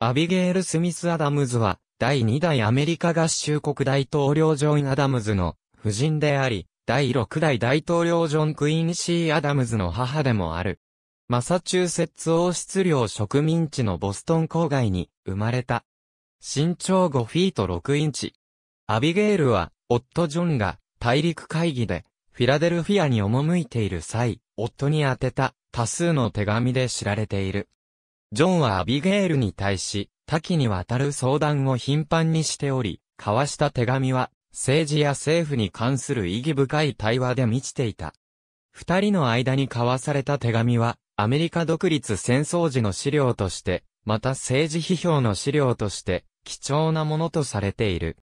アビゲール・スミス・アダムズは、第2代アメリカ合衆国大統領ジョン・アダムズの夫人であり、第6代大統領ジョン・クイーンシー・アダムズの母でもある。マサチューセッツ王室領植民地のボストン郊外に生まれた。身長5フィート6インチ。アビゲールは、夫ジョンが大陸会議でフィラデルフィアに赴いている際、夫に宛てた多数の手紙で知られている。ジョンはアビゲールに対し、多岐にわたる相談を頻繁にしており、交わした手紙は、政治や政府に関する意義深い対話で満ちていた。二人の間に交わされた手紙は、アメリカ独立戦争時の資料として、また政治批評の資料として、貴重なものとされている。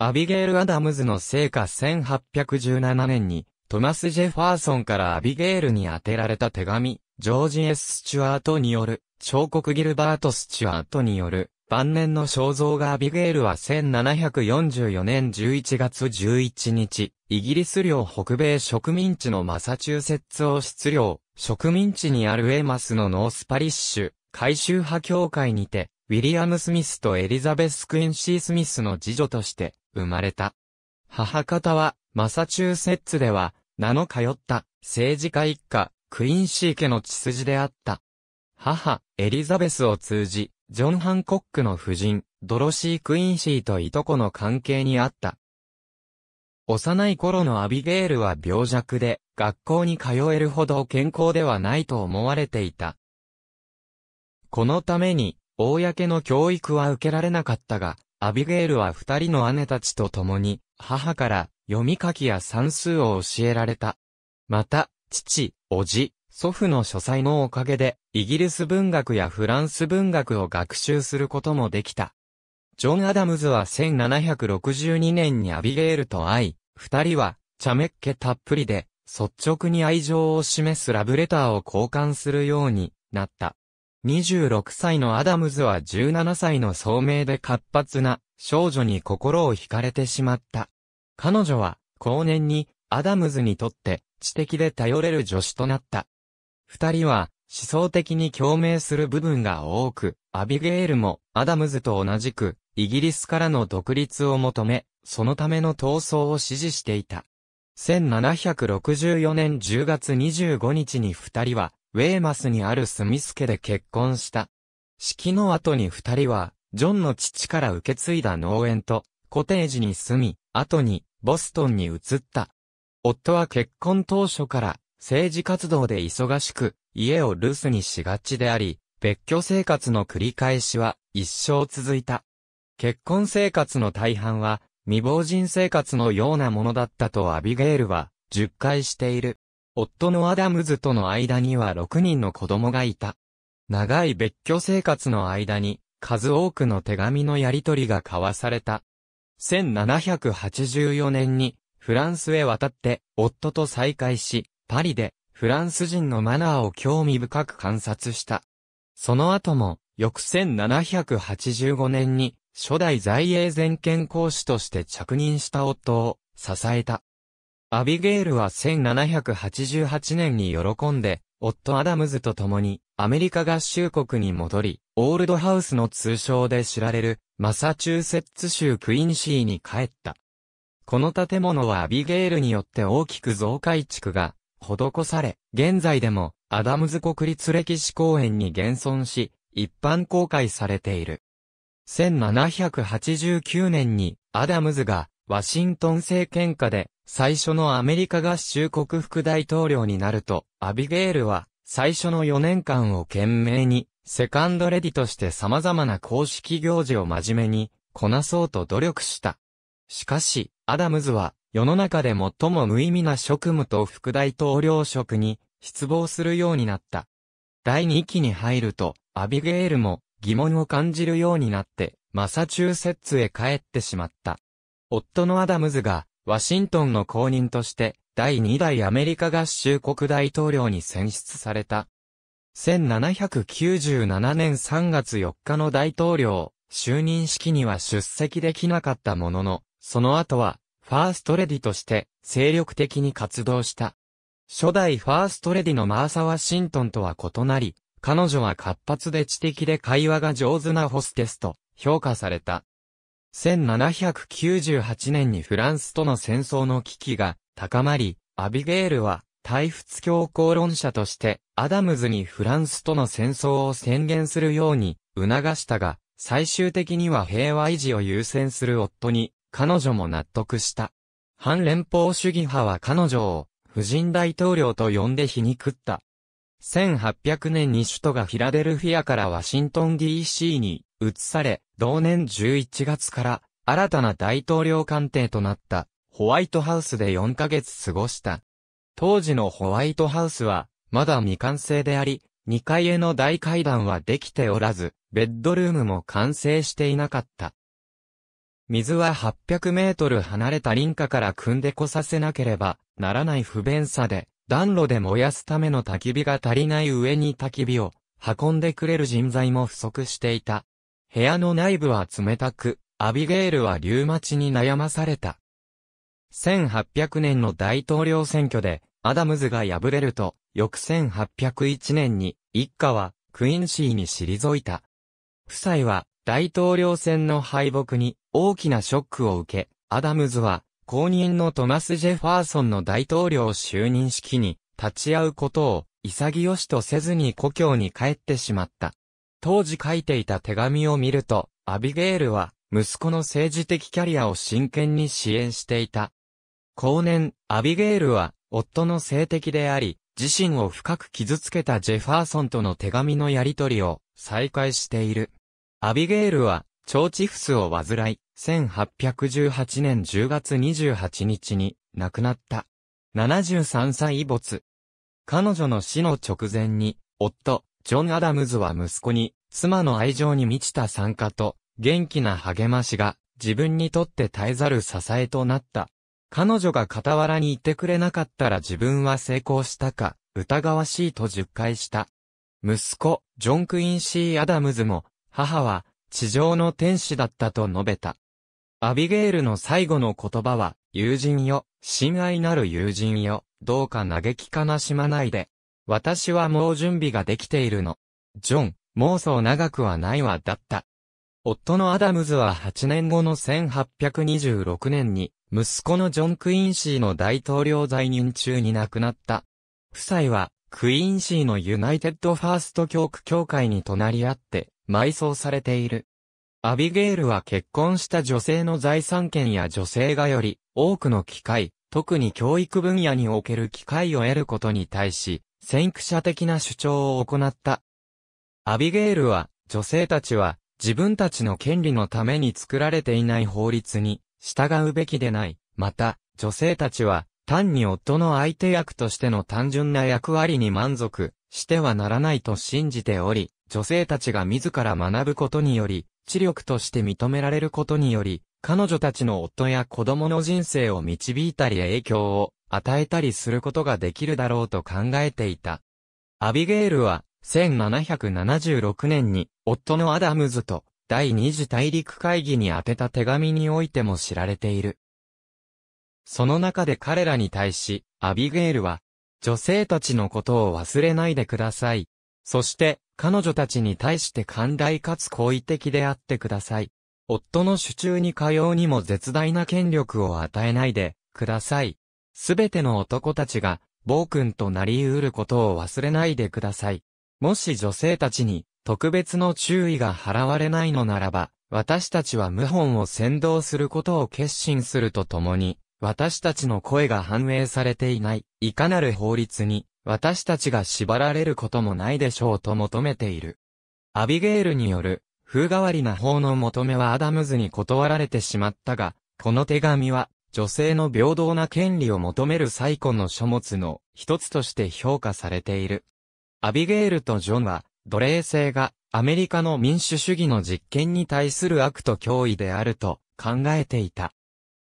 アビゲール・アダムズの成果1817年に、トマス・ジェファーソンからアビゲールに宛てられた手紙、ジョージ・ S・ スチュアートによる、彫刻ギルバート・スチュアートによる晩年の肖像画アビゲールは1744年11月11日、イギリス領北米植民地のマサチューセッツを出領、植民地にあるエマスのノースパリッシュ、改修派協会にて、ウィリアム・スミスとエリザベス・クインシー・スミスの次女として生まれた。母方は、マサチューセッツでは、名の通った政治家一家、クインシー家の血筋であった。母、エリザベスを通じ、ジョン・ハンコックの夫人、ドロシー・クインシーといとこの関係にあった。幼い頃のアビゲールは病弱で、学校に通えるほど健康ではないと思われていた。このために、公の教育は受けられなかったが、アビゲールは二人の姉たちと共に、母から読み書きや算数を教えられた。また、父、叔父、祖父の書斎のおかげで、イギリス文学やフランス文学を学習することもできた。ジョン・アダムズは1762年にアビゲールと会い、二人は、茶目っ気たっぷりで、率直に愛情を示すラブレターを交換するようになった。26歳のアダムズは17歳の聡明で活発な少女に心を惹かれてしまった。彼女は、後年に、アダムズにとって、知的で頼れる女子となった。二人は思想的に共鳴する部分が多く、アビゲールもアダムズと同じくイギリスからの独立を求め、そのための闘争を支持していた。1764年10月25日に二人は、ウェーマスにあるスミス家で結婚した。式の後に二人は、ジョンの父から受け継いだ農園と、コテージに住み、後に、ボストンに移った。夫は結婚当初から、政治活動で忙しく、家を留守にしがちであり、別居生活の繰り返しは一生続いた。結婚生活の大半は未亡人生活のようなものだったとアビゲールは10回している。夫のアダムズとの間には6人の子供がいた。長い別居生活の間に数多くの手紙のやり取りが交わされた。1784年にフランスへ渡って夫と再会し、パリで、フランス人のマナーを興味深く観察した。その後も、翌1785年に、初代在英全権公使として着任した夫を支えた。アビゲールは1788年に喜んで、夫アダムズと共にアメリカ合衆国に戻り、オールドハウスの通称で知られるマサチューセッツ州クインシーに帰った。この建物はアビゲールによって大きく増改築が施され、現在でもアダムズ国立歴史公園に現存し、一般公開されている。1789年にアダムズがワシントン政権下で最初のアメリカ合衆国副大統領になると、アビゲールは最初の4年間を懸命にセカンドレディとして様々な公式行事を真面目にこなそうと努力した。しかし、アダムズは世の中で最も無意味な職務と副大統領職に失望するようになった。第2期に入ると、アビゲールも疑問を感じるようになって、マサチューセッツへ帰ってしまった。夫のアダムズが、ワシントンの公認として、第2代アメリカ合衆国大統領に選出された。1797年3月4日の大統領、就任式には出席できなかったものの、その後は、ファーストレディとして精力的に活動した。初代ファーストレディのマーサ・ワシントンとは異なり、彼女は活発で知的で会話が上手なホステスと評価された。1798年にフランスとの戦争の危機が高まり、アビゲールは退仏教公論者としてアダムズにフランスとの戦争を宣言するように促したが、最終的には平和維持を優先する夫に彼女も納得した。反連邦主義派は彼女を、婦人大統領と呼んで皮肉った。1800年に首都がフィラデルフィアからワシントン DC に移され、同年11月から新たな大統領官邸となったホワイトハウスで4ヶ月過ごした。当時のホワイトハウスはまだ未完成であり、2階への大階段はできておらず、ベッドルームも完成していなかった。水は800メートル離れた林家から汲んでこさせなければならない不便さで、暖炉で燃やすための焚き火が足りない上に焚き火を運んでくれる人材も不足していた。部屋の内部は冷たく、アビゲールはリュウマチに悩まされた。1800年の大統領選挙で、アダムズが敗れると、翌1801年に、一家は、クインシーに退いた。夫妻は、大統領選の敗北に、大きなショックを受け、アダムズは、後任のトマス・ジェファーソンの大統領就任式に立ち会うことを潔しとせずに故郷に帰ってしまった。当時書いていた手紙を見ると、アビゲールは息子の政治的キャリアを真剣に支援していた。後年、アビゲールは夫の性的であり、自身を深く傷つけたジェファーソンとの手紙のやり取りを再開している。アビゲールは腸チフスを患い、1818年10月28日に亡くなった。73歳没。彼女の死の直前に、夫、ジョン・アダムズは息子に、妻の愛情に満ちた参加と、元気な励ましが、自分にとって絶えざる支えとなった。彼女が傍らにいてくれなかったら自分は成功したか、疑わしいと述回した。息子、ジョン・クインシー・アダムズも、母は、地上の天使だったと述べた。アビゲールの最後の言葉は、友人よ、親愛なる友人よ、どうか嘆き悲しまないで。私はもう準備ができているの。ジョン、もうそう長くはないわだった。夫のアダムズは8年後の1826年に、息子のジョン・クインシーの大統領在任中に亡くなった。夫妻は、クインシーのユナイテッドファースト教区協会に隣り合って、埋葬されている。アビゲールは結婚した女性の財産権や女性がより多くの機会、特に教育分野における機会を得ることに対し、先駆者的な主張を行った。アビゲールは、女性たちは自分たちの権利のために作られていない法律に従うべきでない。また、女性たちは単に夫の相手役としての単純な役割に満足してはならないと信じており、女性たちが自ら学ぶことにより、知力として認められることにより、彼女たちの夫や子供の人生を導いたり影響を与えたりすることができるだろうと考えていた。アビゲールは、1776年に、夫のアダムズと、第二次大陸会議に宛てた手紙においても知られている。その中で彼らに対し、アビゲールは、女性たちのことを忘れないでください。そして、彼女たちに対して寛大かつ好意的であってください。夫の手中にかようにも絶大な権力を与えないで、ください。すべての男たちが、暴君となり得ることを忘れないでください。もし女性たちに、特別の注意が払われないのならば、私たちは謀反を先導することを決心するとともに、私たちの声が反映されていない、いかなる法律に、私たちが縛られることもないでしょうと求めている。アビゲールによる、風変わりな法の求めはアダムズに断られてしまったが、この手紙は、女性の平等な権利を求める最古の書物の一つとして評価されている。アビゲールとジョンは、奴隷制がアメリカの民主主義の実験に対する悪と脅威であると考えていた。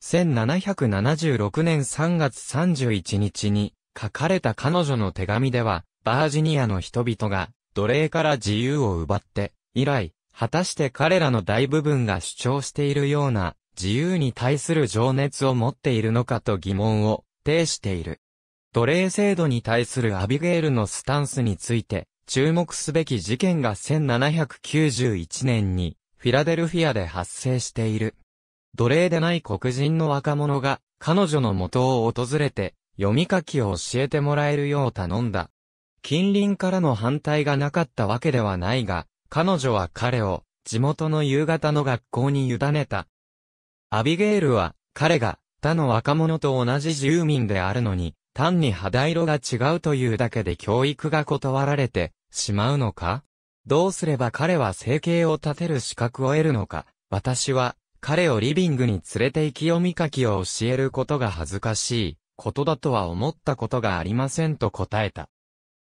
1776年3月31日に書かれた彼女の手紙では、バージニアの人々が奴隷から自由を奪って、以来、果たして彼らの大部分が主張しているような自由に対する情熱を持っているのかと疑問を呈している。奴隷制度に対するアビゲールのスタンスについて注目すべき事件が1791年にフィラデルフィアで発生している。奴隷でない黒人の若者が、彼女の元を訪れて、読み書きを教えてもらえるよう頼んだ。近隣からの反対がなかったわけではないが、彼女は彼を、地元の夕方の学校に委ねた。アビゲールは、彼が、他の若者と同じ住民であるのに、単に肌色が違うというだけで教育が断られてしまうのかどうすれば彼は生計を立てる資格を得るのか私は彼をリビングに連れて行き読み書きを教えることが恥ずかしいことだとは思ったことがありませんと答えた。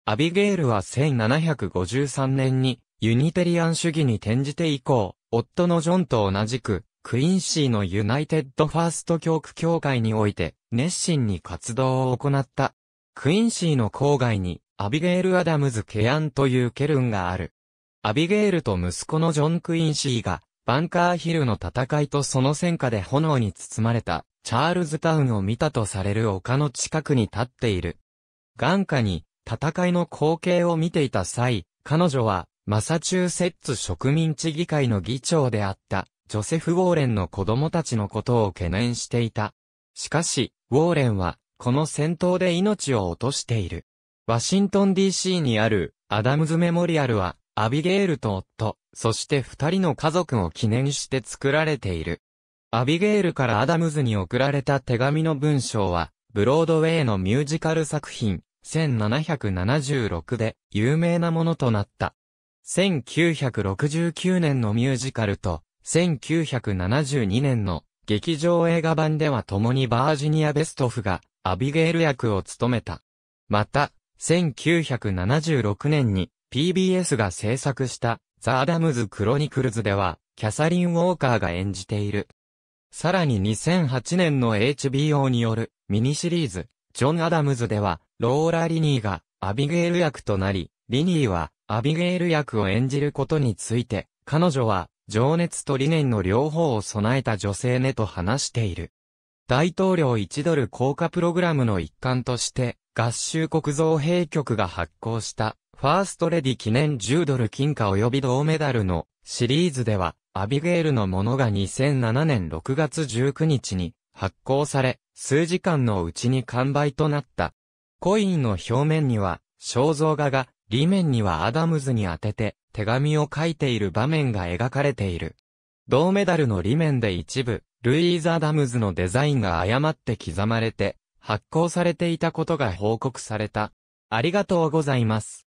アビゲールは1753年にユニテリアン主義に転じて以降、夫のジョンと同じく、クインシーのユナイテッドファースト教区協会において、熱心に活動を行った。クインシーの郊外に、アビゲール・アダムズ・ケアンというケルンがある。アビゲールと息子のジョン・クインシーが、バンカーヒルの戦いとその戦火で炎に包まれた、チャールズタウンを見たとされる丘の近くに立っている。眼下に、戦いの光景を見ていた際、彼女は、マサチューセッツ植民地議会の議長であった、ジョセフ・ウォーレンの子供たちのことを懸念していた。しかし、ウォーレンは、この戦闘で命を落としている。ワシントン DC にある、アダムズ・メモリアルは、アビゲールと夫、そして二人の家族を記念して作られている。アビゲールからアダムズに送られた手紙の文章は、ブロードウェイのミュージカル作品、1776で有名なものとなった。1969年のミュージカルと、1972年の劇場映画版では共にバージニア・ベストフがアビゲール役を務めた。また、1976年に PBS が制作したザ・アダムズ・クロニクルズでは、キャサリン・ウォーカーが演じている。さらに2008年の HBO によるミニシリーズ、ジョン・アダムズでは、ローラ・リニーがアビゲール役となり、リニーはアビゲール役を演じることについて、彼女は情熱と理念の両方を備えた女性ねと話している。大統領1ドル効果プログラムの一環として、合衆国造幣局が発行したファーストレディ記念10ドル金貨及び銅メダルのシリーズでは、アビゲイルのものが2007年6月19日に発行され、数時間のうちに完売となった。コインの表面には肖像画が、裏面にはアダムズに当てて手紙を書いている場面が描かれている。銅メダルの裏面で一部、ルイーザ・ダムズのデザインが誤って刻まれて、発行されていたことが報告された。ありがとうございます。